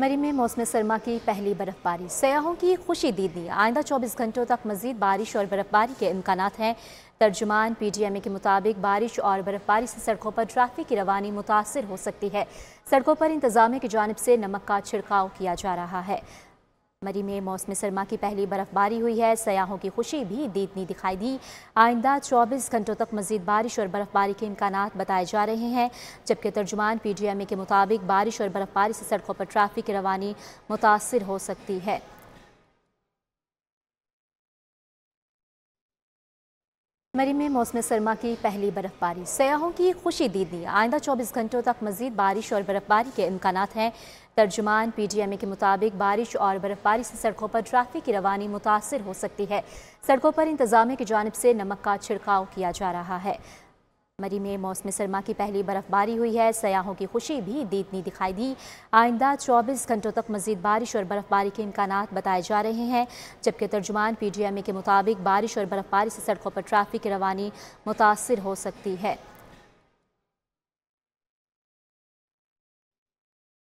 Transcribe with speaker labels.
Speaker 1: मरी में मौसम सरमा की पहली बर्फबारी सयाहों की खुशी दी दी आइंदा 24 घंटों तक मजीद बारिश और बर्फबारी के इम्कान हैं तर्जुमान पी डी एम ए के मुताबिक बारिश और बर्फबारी से सड़कों पर ट्रैफिक की रवानी मुतासर हो सकती है सड़कों पर इंतजामिया की जानब से नमक का छिड़काव किया जा रहा है मरी में मौसम सरमा की पहली बर्फ़बारी हुई है सयाहों की खुशी भी दीदनी दिखाई दी आइंदा चौबीस घंटों तक मजीद बारिश और बर्फ़बारी के इम्कान बताए जा रहे हैं जबकि तर्जुमान पी डी एम ए के मुताबिक बारिश और बर्फ़बारी से सड़कों पर ट्रैफिक की रवानी मुतासर हो सकती है मरी में मौसम सरमा की पहली बर्फ़बारी सयाहों की खुशी दी दी आइंदा 24 घंटों तक मजीद बारिश और बर्फ़बारी के इम्कान हैं तर्जुमान पी डी एम ए के मुताबिक बारिश और बर्फ़बारी से सड़कों पर ट्रैफिक की रवानी मुतासर हो सकती है सड़कों पर इंतजामिया की जानब से नमक का छिड़काव किया जा रहा है मरी में मौसम सरमा की पहली बर्फ़बारी हुई है सयाहों की खुशी भी दीदनी दिखाई दी आइंदा 24 घंटों तक मजीद बारिश और बर्फ़बारी के इम्कान बताए जा रहे हैं जबकि तर्जुमान पी डी एम ए के मुताबिक बारिश और बर्फ़बारी से सड़कों पर ट्रैफिक की रवानी मुतासर हो सकती है